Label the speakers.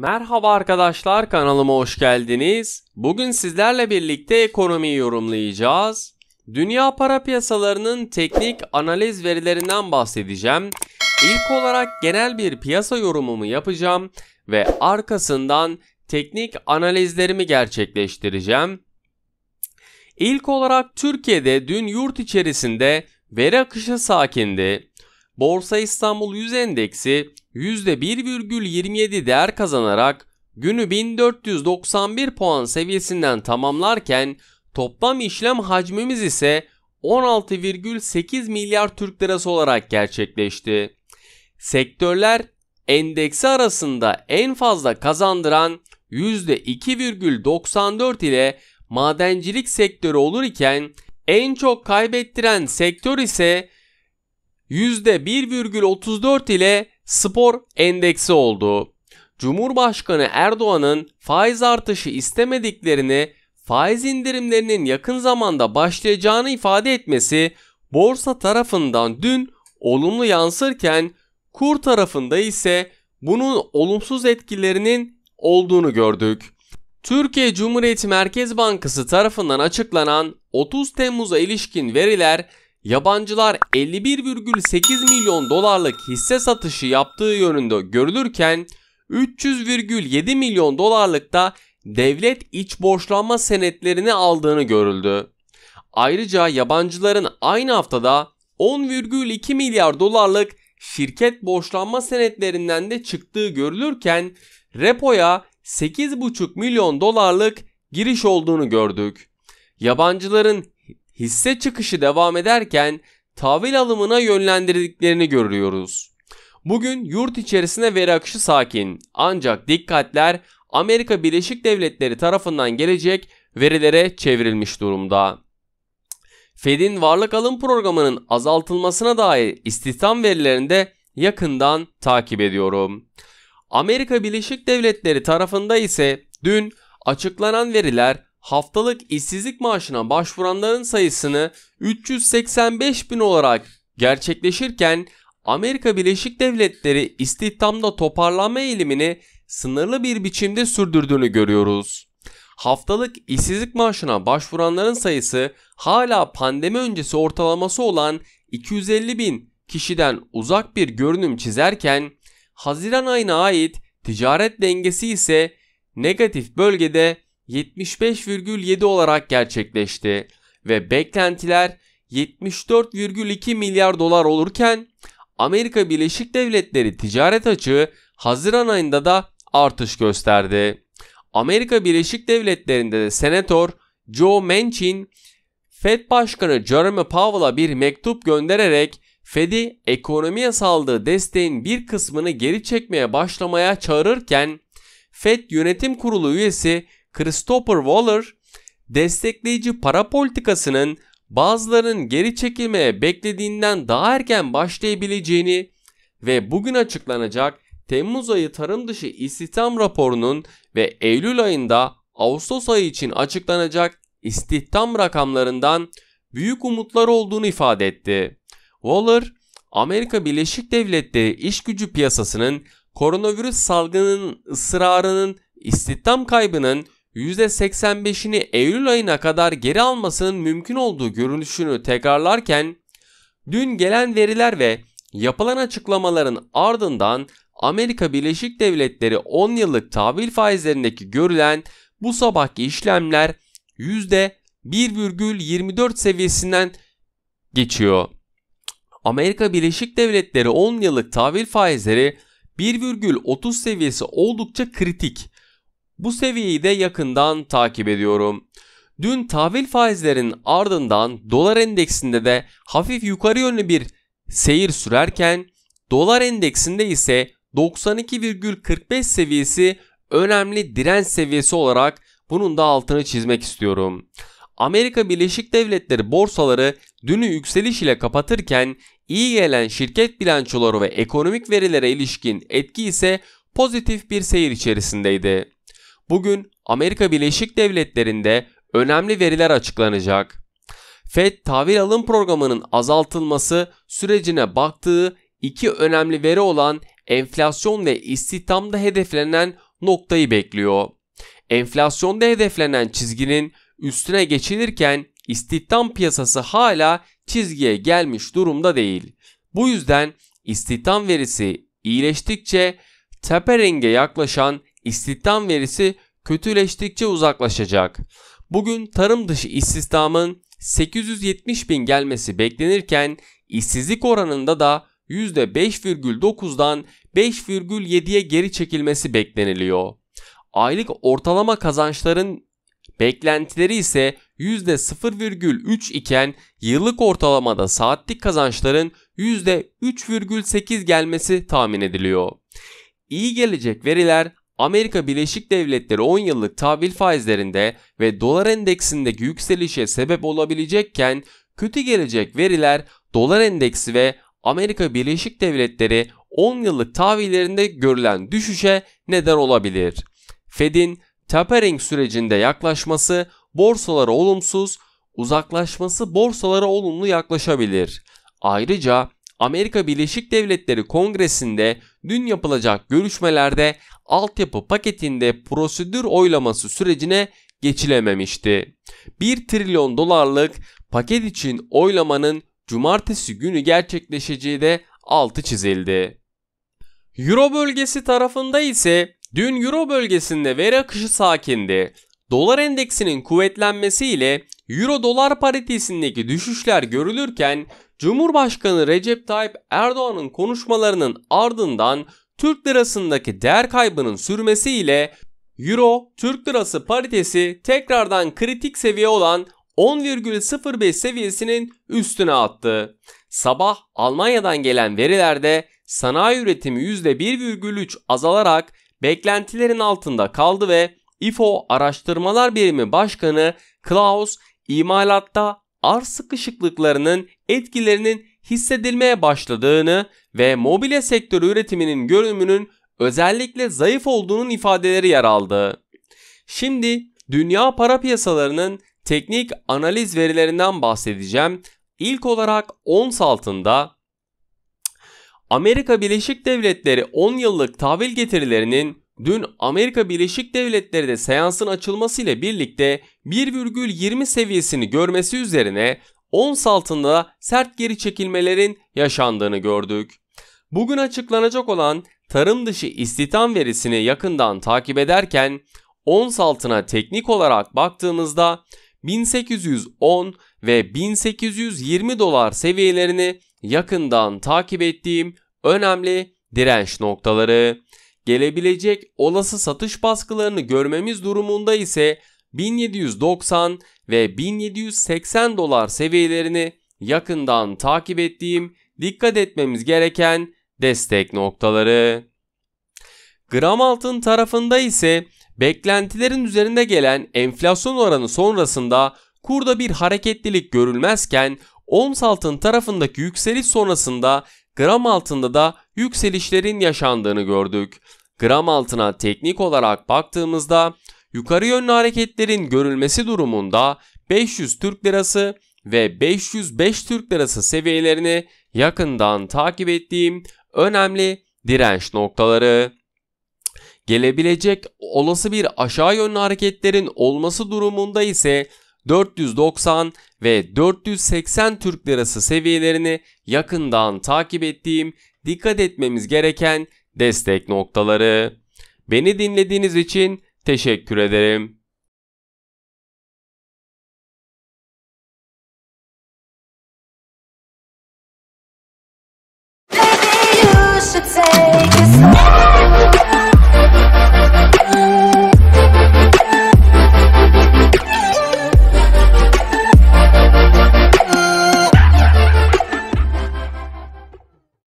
Speaker 1: Merhaba arkadaşlar kanalıma hoş geldiniz. Bugün sizlerle birlikte ekonomiyi yorumlayacağız. Dünya para piyasalarının teknik analiz verilerinden bahsedeceğim. İlk olarak genel bir piyasa yorumumu yapacağım ve arkasından teknik analizlerimi gerçekleştireceğim. İlk olarak Türkiye'de dün yurt içerisinde veri akışı sakindi. Borsa İstanbul 100 endeksi %1,27 değer kazanarak günü 1491 puan seviyesinden tamamlarken toplam işlem hacmimiz ise 16,8 milyar Türk lirası olarak gerçekleşti. Sektörler endeksi arasında en fazla kazandıran %2,94 ile madencilik sektörü olur iken en çok kaybettiren sektör ise %1,34 ile spor endeksi oldu. Cumhurbaşkanı Erdoğan'ın faiz artışı istemediklerini, faiz indirimlerinin yakın zamanda başlayacağını ifade etmesi borsa tarafından dün olumlu yansırken kur tarafında ise bunun olumsuz etkilerinin olduğunu gördük. Türkiye Cumhuriyeti Merkez Bankası tarafından açıklanan 30 Temmuz'a ilişkin veriler Yabancılar 51,8 milyon dolarlık hisse satışı yaptığı yönünde görülürken 300,7 milyon dolarlık da devlet iç borçlanma senetlerini aldığını görüldü. Ayrıca yabancıların aynı haftada 10,2 milyar dolarlık şirket borçlanma senetlerinden de çıktığı görülürken repoya 8,5 milyon dolarlık giriş olduğunu gördük. Yabancıların hisse çıkışı devam ederken tahvil alımına yönlendirdiklerini görüyoruz. Bugün yurt içerisine veri akışı sakin ancak dikkatler Amerika Birleşik Devletleri tarafından gelecek verilere çevrilmiş durumda. Fed'in varlık alım programının azaltılmasına dair istihdam verilerinde yakından takip ediyorum. Amerika Birleşik Devletleri tarafında ise dün açıklanan veriler haftalık işsizlik maaşına başvuranların sayısını 385 bin olarak gerçekleşirken Amerika Birleşik Devletleri istihdamda toparlanma eğilimini sınırlı bir biçimde sürdürdüğünü görüyoruz. Haftalık işsizlik maaşına başvuranların sayısı hala pandemi öncesi ortalaması olan 250 bin kişiden uzak bir görünüm çizerken Haziran ayına ait ticaret dengesi ise negatif bölgede 75,7 olarak gerçekleşti ve beklentiler 74,2 milyar dolar olurken Amerika Birleşik Devletleri ticaret açığı Haziran ayında da artış gösterdi. Amerika Birleşik Devletleri'nde de senatör Joe Manchin Fed Başkanı Jeremy Powell'a bir mektup göndererek Fed'i ekonomiye saldığı desteğin bir kısmını geri çekmeye başlamaya çağırırken Fed Yönetim Kurulu üyesi Christopher Waller destekleyici para politikasının bazılarının geri çekilmeye beklediğinden daha erken başlayabileceğini ve bugün açıklanacak Temmuz ayı tarım dışı istihdam raporunun ve Eylül ayında Ağustos ayı için açıklanacak istihdam rakamlarından büyük umutlar olduğunu ifade etti. Waller, Amerika Birleşik Devletleri iş gücü piyasasının koronavirüs salgının ısrarının istihdam kaybının %85'ini Eylül ayına kadar geri almasının mümkün olduğu görünüşünü tekrarlarken dün gelen veriler ve yapılan açıklamaların ardından Amerika Birleşik Devletleri 10 yıllık tahvil faizlerindeki görülen bu sabahki işlemler %1,24 seviyesinden geçiyor. Amerika Birleşik Devletleri 10 yıllık tahvil faizleri 1,30 seviyesi oldukça kritik. Bu seviyeyi de yakından takip ediyorum. Dün tahvil faizlerin ardından dolar endeksinde de hafif yukarı yönlü bir seyir sürerken dolar endeksinde ise 92,45 seviyesi önemli direnç seviyesi olarak bunun da altını çizmek istiyorum. Amerika Birleşik Devletleri borsaları dünü yükseliş ile kapatırken iyi gelen şirket bilançoları ve ekonomik verilere ilişkin etki ise pozitif bir seyir içerisindeydi. Bugün Amerika Birleşik Devletleri'nde önemli veriler açıklanacak. FED tahvil alım programının azaltılması sürecine baktığı iki önemli veri olan enflasyon ve istihdamda hedeflenen noktayı bekliyor. Enflasyonda hedeflenen çizginin üstüne geçilirken istihdam piyasası hala çizgiye gelmiş durumda değil. Bu yüzden istihdam verisi iyileştikçe tapering'e yaklaşan istihdam verisi kötüleştikçe uzaklaşacak. Bugün tarım dışı istihdamın 870 bin gelmesi beklenirken işsizlik oranında da %5,9'dan 5,7'ye geri çekilmesi bekleniliyor. Aylık ortalama kazançların beklentileri ise %0,3 iken yıllık ortalamada saatlik kazançların %3,8 gelmesi tahmin ediliyor. İyi gelecek veriler Amerika Birleşik Devletleri 10 yıllık tahvil faizlerinde ve dolar endeksindeki yükselişe sebep olabilecekken kötü gelecek veriler dolar endeksi ve Amerika Birleşik Devletleri 10 yıllık tahvillerinde görülen düşüşe neden olabilir. Fed'in tapering sürecinde yaklaşması borsalara olumsuz, uzaklaşması borsalara olumlu yaklaşabilir. Ayrıca Amerika Birleşik Devletleri Kongresi'nde dün yapılacak görüşmelerde altyapı paketinde prosedür oylaması sürecine geçilememişti. 1 trilyon dolarlık paket için oylamanın cumartesi günü gerçekleşeceği de altı çizildi. Euro bölgesi tarafında ise dün Euro bölgesinde veri akışı sakindi. Dolar endeksinin kuvvetlenmesiyle Euro dolar paritesindeki düşüşler görülürken Cumhurbaşkanı Recep Tayyip Erdoğan'ın konuşmalarının ardından Türk lirasındaki değer kaybının sürmesiyle Euro Türk lirası paritesi tekrardan kritik seviye olan 10,05 seviyesinin üstüne attı. Sabah Almanya'dan gelen verilerde sanayi üretimi %1,3 azalarak beklentilerin altında kaldı ve İFO Araştırmalar Birimi Başkanı Klaus imalatta arz sıkışıklıklarının etkilerinin hissedilmeye başladığını ve mobilya sektörü üretiminin görünümünün özellikle zayıf olduğunun ifadeleri yer aldı. Şimdi dünya para piyasalarının teknik analiz verilerinden bahsedeceğim. İlk olarak ons altında Amerika Birleşik Devletleri 10 yıllık tahvil getirilerinin Dün Amerika Birleşik Devletleri de seansın açılmasıyla birlikte 1,20 seviyesini görmesi üzerine ons altında sert geri çekilmelerin yaşandığını gördük. Bugün açıklanacak olan tarım dışı istihdam verisini yakından takip ederken ons altına teknik olarak baktığımızda 1810 ve 1820 dolar seviyelerini yakından takip ettiğim önemli direnç noktaları gelebilecek olası satış baskılarını görmemiz durumunda ise 1790 ve 1780 dolar seviyelerini yakından takip ettiğim dikkat etmemiz gereken destek noktaları. Gram altın tarafında ise beklentilerin üzerinde gelen enflasyon oranı sonrasında kurda bir hareketlilik görülmezken ons altın tarafındaki yükseliş sonrasında gram altında da yükselişlerin yaşandığını gördük. Gram altına teknik olarak baktığımızda yukarı yönlü hareketlerin görülmesi durumunda 500 Türk Lirası ve 505 Türk Lirası seviyelerini yakından takip ettiğim önemli direnç noktaları. Gelebilecek olası bir aşağı yönlü hareketlerin olması durumunda ise 490 ve 480 Türk lirası seviyelerini yakından takip ettiğim dikkat etmemiz gereken destek noktaları. Beni dinlediğiniz için teşekkür ederim. say